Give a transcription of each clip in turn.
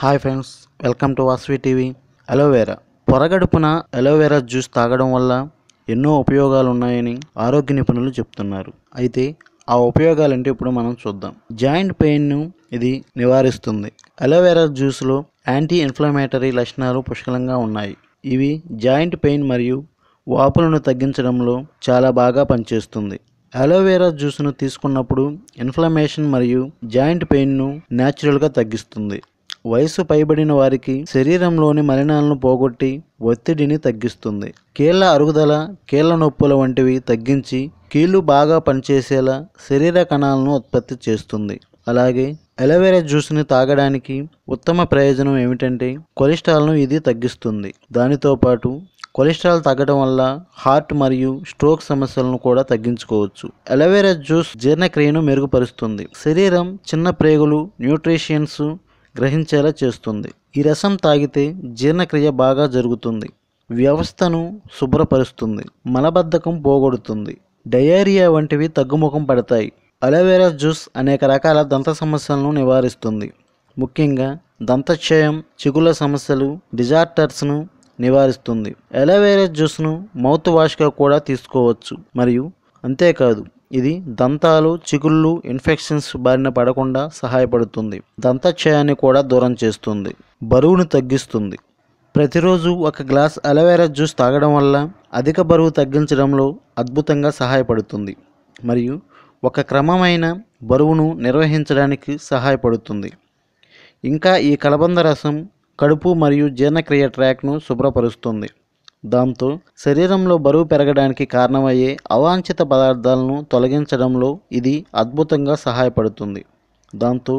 hi friends welcome to Vasvi TV aloe vera పొరగడుపున aloe vera juice తాగడం వల్ల ఎన్నో ఉపయోగాలు ఉన్నాయని ఆరోగ్య నిపుణులు చెప్తున్నారు అయితే ఆ ఉపయోగాలంటే ఇప్పుడు మనం చూద్దాం జాయింట్ పెయిన్ను ఇది నివారిస్తుంది అలోవెరా జ్యూస్లో యాంటీ ఇన్ఫ్లమేటరీ లక్షణాలు పుష్కలంగా ఉన్నాయి ఇవి జాయింట్ పెయిన్ మరియు వాపులను తగ్గించడంలో చాలా బాగా పనిచేస్తుంది అలోవేరా జ్యూస్ను తీసుకున్నప్పుడు ఇన్ఫ్లమేషన్ మరియు జాయింట్ పెయిన్ను న్యాచురల్గా తగ్గిస్తుంది వయసు పైబడిన వారికి శరీరంలోని మలినాలను పోగొట్టి ఒత్తిడిని తగ్గిస్తుంది కీళ్ళ అరుగుదల కీళ్ళ నొప్పుల వంటివి తగ్గించి కీళ్ళు బాగా పనిచేసేలా శరీర కణాలను ఉత్పత్తి చేస్తుంది అలాగే అలోవెరా జ్యూస్ని తాగడానికి ఉత్తమ ప్రయోజనం ఏమిటంటే కొలెస్ట్రాల్ను ఇది తగ్గిస్తుంది దానితో పాటు కొలెస్ట్రాల్ తగ్గడం వల్ల హార్ట్ మరియు స్ట్రోక్ సమస్యలను కూడా తగ్గించుకోవచ్చు అలోవెరా జ్యూస్ జీర్ణక్రియను మెరుగుపరుస్తుంది శరీరం చిన్న ప్రేగులు న్యూట్రిషియన్స్ గ్రహించేలా చేస్తుంది ఈ రసం తాగితే జీర్ణక్రియ బాగా జరుగుతుంది వ్యవస్థను శుభ్రపరుస్తుంది మలబద్ధకం పోగొడుతుంది డయేరియా వంటివి తగ్గుముఖం పడతాయి అలోవేరా జ్యూస్ అనేక రకాల దంత సమస్యలను నివారిస్తుంది ముఖ్యంగా దంతక్షయం చిగుల సమస్యలు డిజార్టర్స్ను నివారిస్తుంది అలోవెరా జ్యూస్ను మౌత్ వాష్గా కూడా తీసుకోవచ్చు మరియు అంతేకాదు ఇది దంతాలు చిగుళ్ళు ఇన్ఫెక్షన్స్ బారిన పడకుండా సహాయపడుతుంది దంతక్షయాన్ని కూడా దూరం చేస్తుంది బరువును తగ్గిస్తుంది ప్రతిరోజు ఒక గ్లాస్ అలోవెరా జ్యూస్ తాగడం వల్ల అధిక బరువు తగ్గించడంలో అద్భుతంగా సహాయపడుతుంది మరియు ఒక క్రమమైన బరువును నిర్వహించడానికి సహాయపడుతుంది ఇంకా ఈ కలబంద రసం కడుపు మరియు జీర్ణక్రియ ట్రాక్ను శుభ్రపరుస్తుంది దాంతో శరీరంలో బరువు పెరగడానికి కారణమయ్యే అవాంఛిత పదార్థాలను తొలగించడంలో ఇది అద్భుతంగా సహాయపడుతుంది దాంతో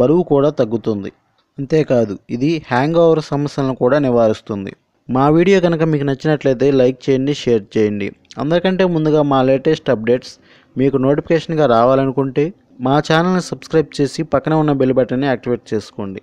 బరువు కూడా తగ్గుతుంది అంతేకాదు ఇది హ్యాంగ్ ఓవర్ సమస్యలను కూడా నివారిస్తుంది మా వీడియో కనుక మీకు నచ్చినట్లయితే లైక్ చేయండి షేర్ చేయండి అందరికంటే ముందుగా మా లేటెస్ట్ అప్డేట్స్ మీకు నోటిఫికేషన్గా రావాలనుకుంటే మా ఛానల్ని సబ్స్క్రైబ్ చేసి పక్కన ఉన్న బెల్ బటన్ని యాక్టివేట్ చేసుకోండి